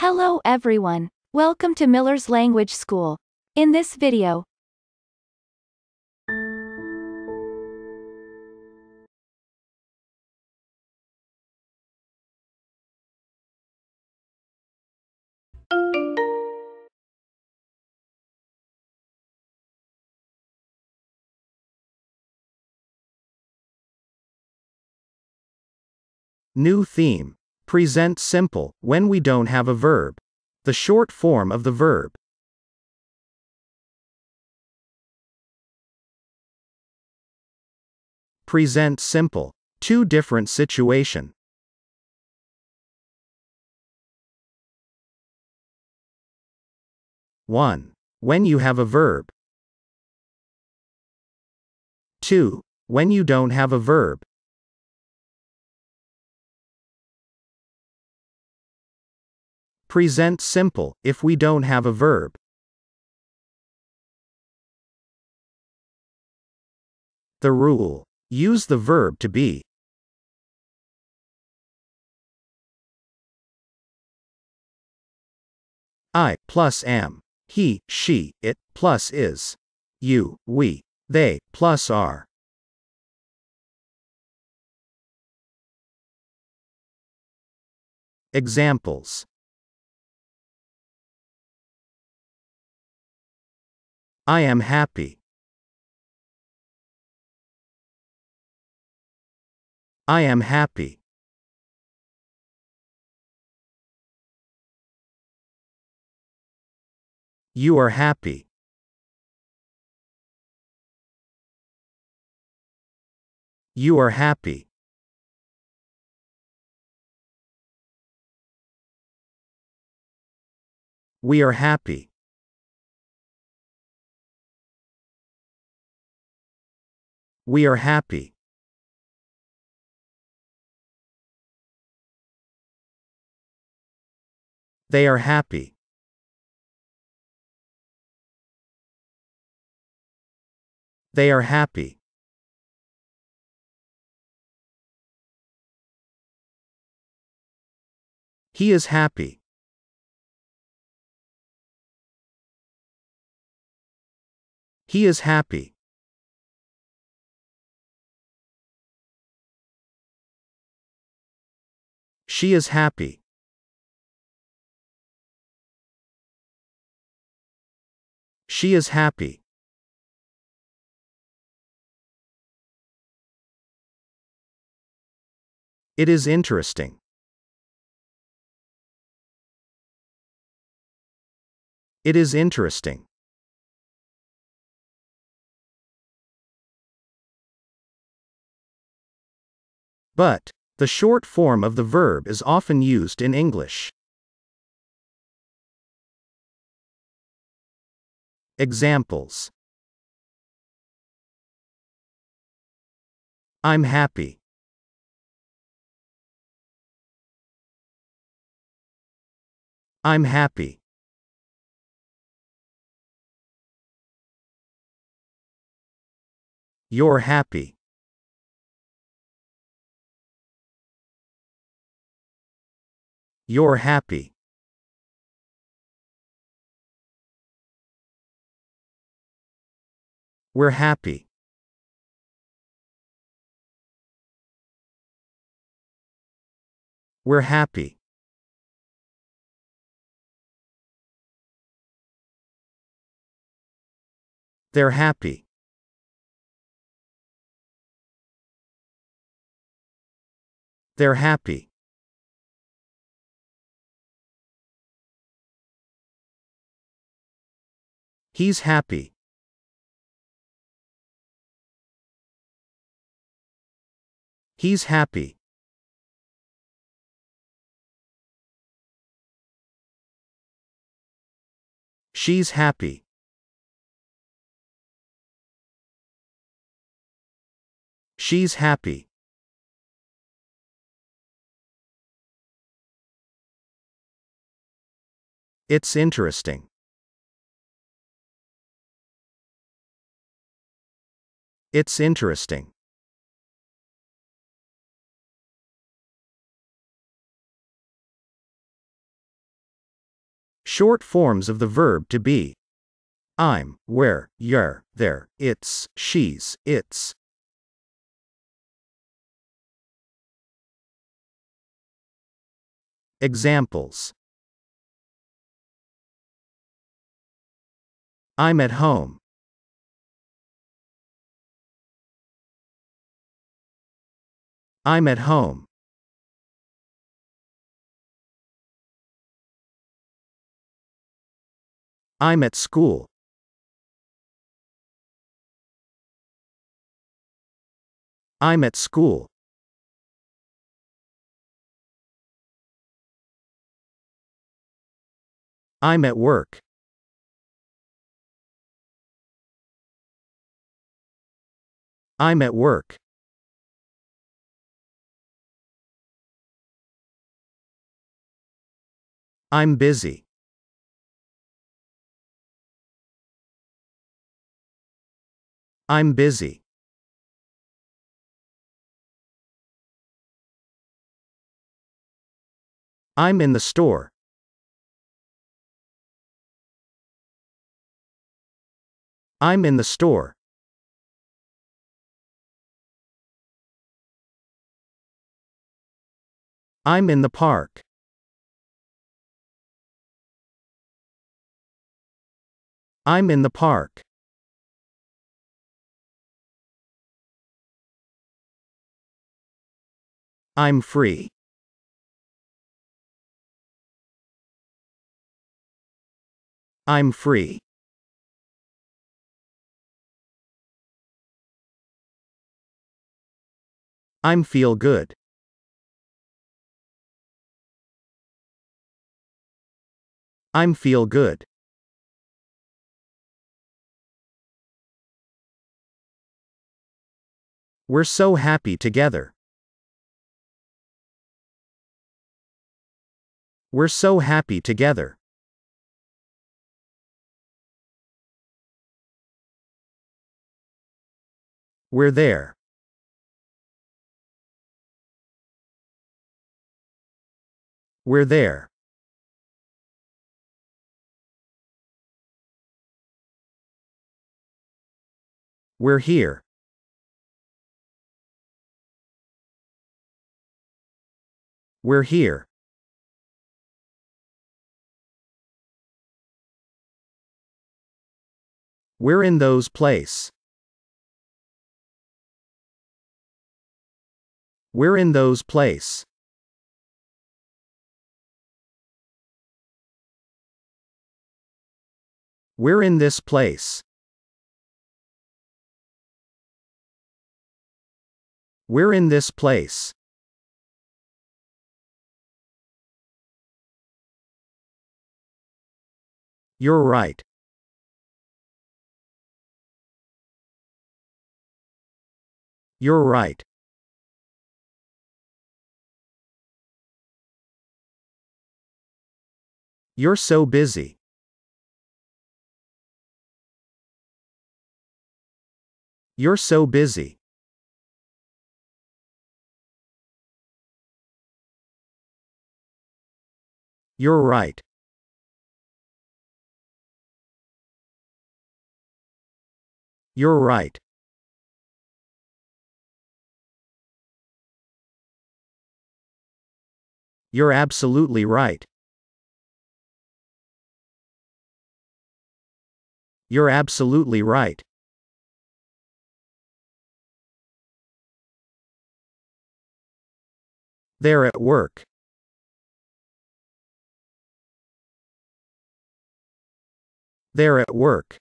Hello everyone, welcome to Miller's Language School. In this video, New theme Present simple, when we don't have a verb. The short form of the verb. Present simple. Two different situation. One. When you have a verb. 2. When you don't have a verb. Present simple, if we don't have a verb. The rule. Use the verb to be. I plus am. He, she, it plus is. You, we, they plus are. Examples I am happy. I am happy. You are happy. You are happy. We are happy. We are happy. They are happy. They are happy. He is happy. He is happy. She is happy. She is happy. It is interesting. It is interesting. But the short form of the verb is often used in English. Examples I'm happy. I'm happy. You're happy. You're happy. We're happy. We're happy. They're happy. They're happy. He's happy. He's happy. She's happy. She's happy. It's interesting. It's interesting. Short forms of the verb to be. I'm, where, you're, there, it's, she's, it's. Examples I'm at home. I'm at home. I'm at school. I'm at school. I'm at work. I'm at work. I'm busy. I'm busy. I'm in the store. I'm in the store. I'm in the park. I'm in the park. I'm free. I'm free. I'm feel good. I'm feel good. We're so happy together. We're so happy together. We're there. We're there. We're here. We're here. We're in those place. We're in those place. We're in this place. We're in this place. You're right. You're right. You're so busy. You're so busy. You're right. You're right. You're absolutely right. You're absolutely right. They're at work. They're at work.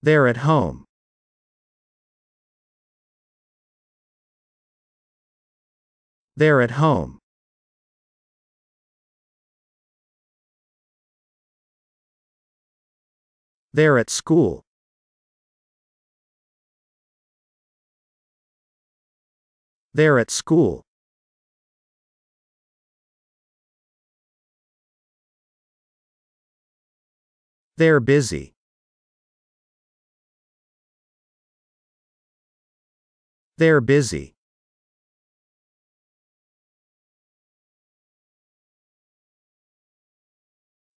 They're at home. They're at home. They're at school. They're at school. They're busy. They're busy.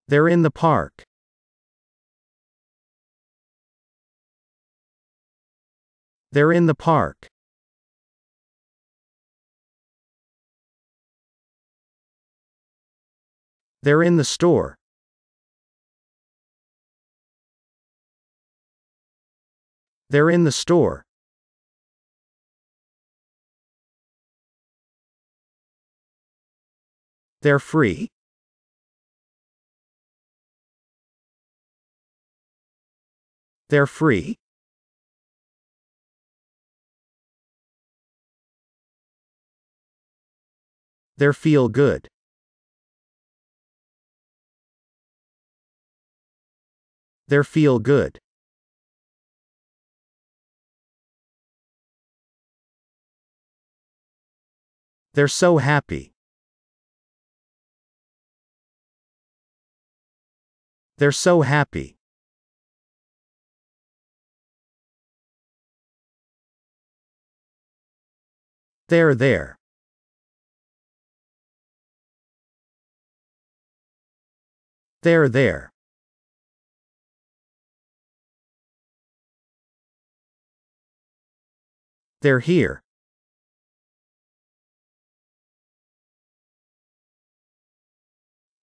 They're in the park. They're in the park. They're in the store. They're in the store. They're free. They're free. They're feel good. They're feel good. They're so happy. They're so happy. They're there. They're there. They're here.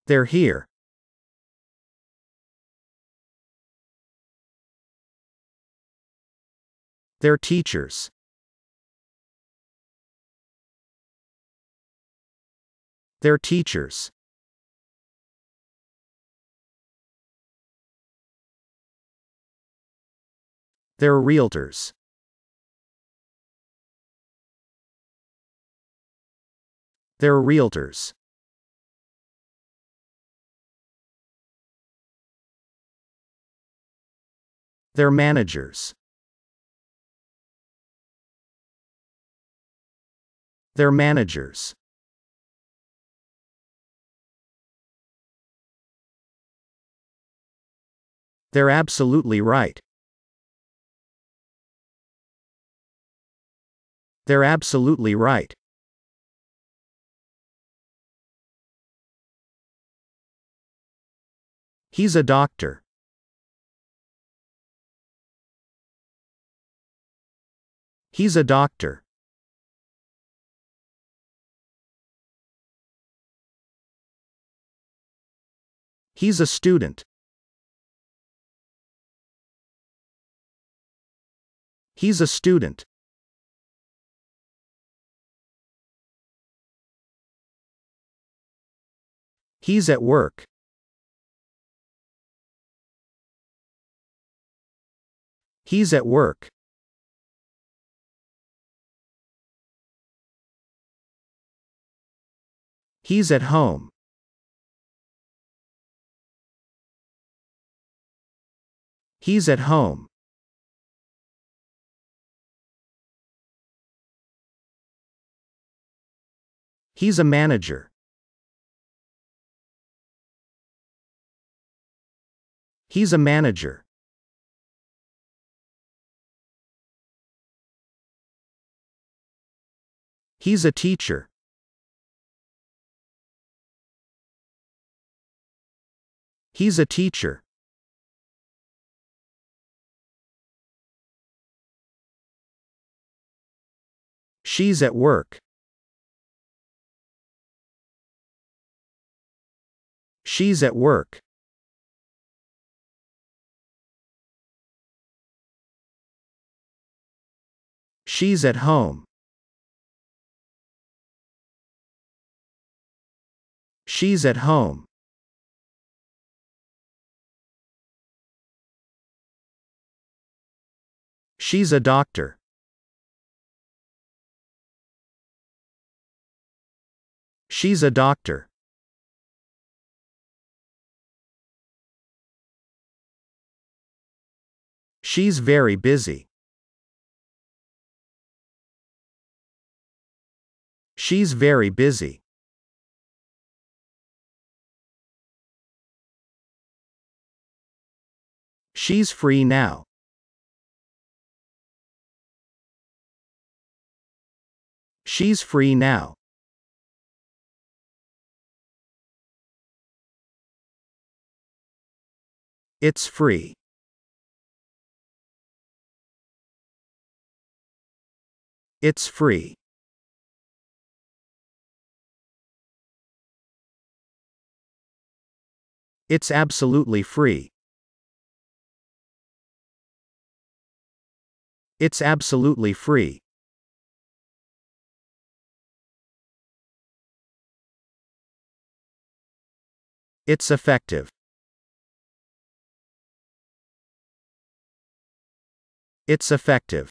They're here. their teachers. Their teachers. Their realtors. Their realtors. Their managers. their managers. They're absolutely right. They're absolutely right. He's a doctor. He's a doctor. He's a student. He's a student. He's at work. He's at work. He's at home. He's at home. He's a manager. He's a manager. He's a teacher. He's a teacher. She's at work. She's at work. She's at home. She's at home. She's a doctor. She's a doctor. She's very busy. She's very busy. She's free now. She's free now. It's free. It's free. It's absolutely free. It's absolutely free. It's effective. It's effective.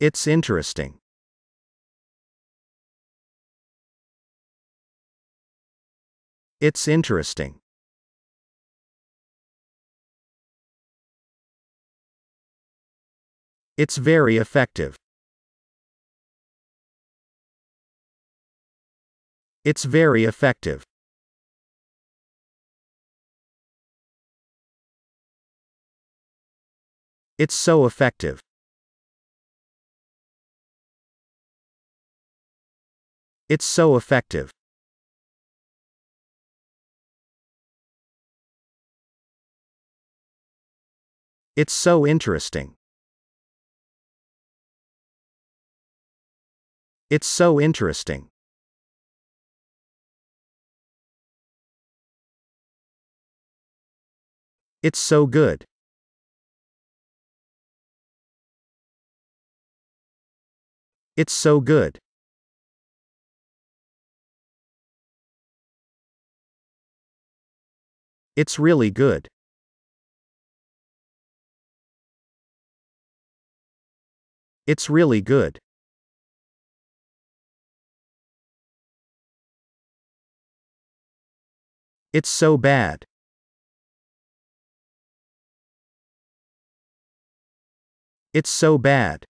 It's interesting. It's interesting. It's very effective. It's very effective. It's so effective. It's so effective. It's so interesting. It's so interesting. It's so good. It's so good. It's really good. It's really good. It's so bad. It's so bad.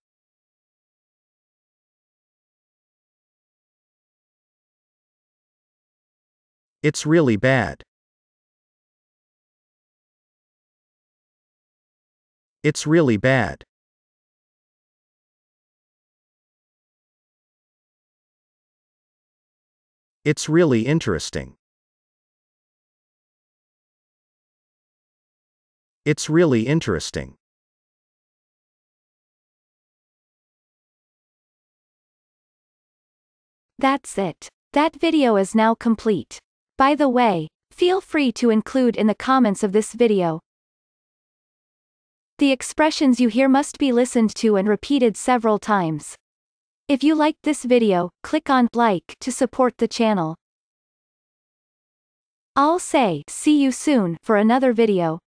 It's really bad. It's really bad. It's really interesting. It's really interesting. That's it. That video is now complete. By the way, feel free to include in the comments of this video. The expressions you hear must be listened to and repeated several times. If you liked this video, click on like to support the channel. I'll say see you soon for another video.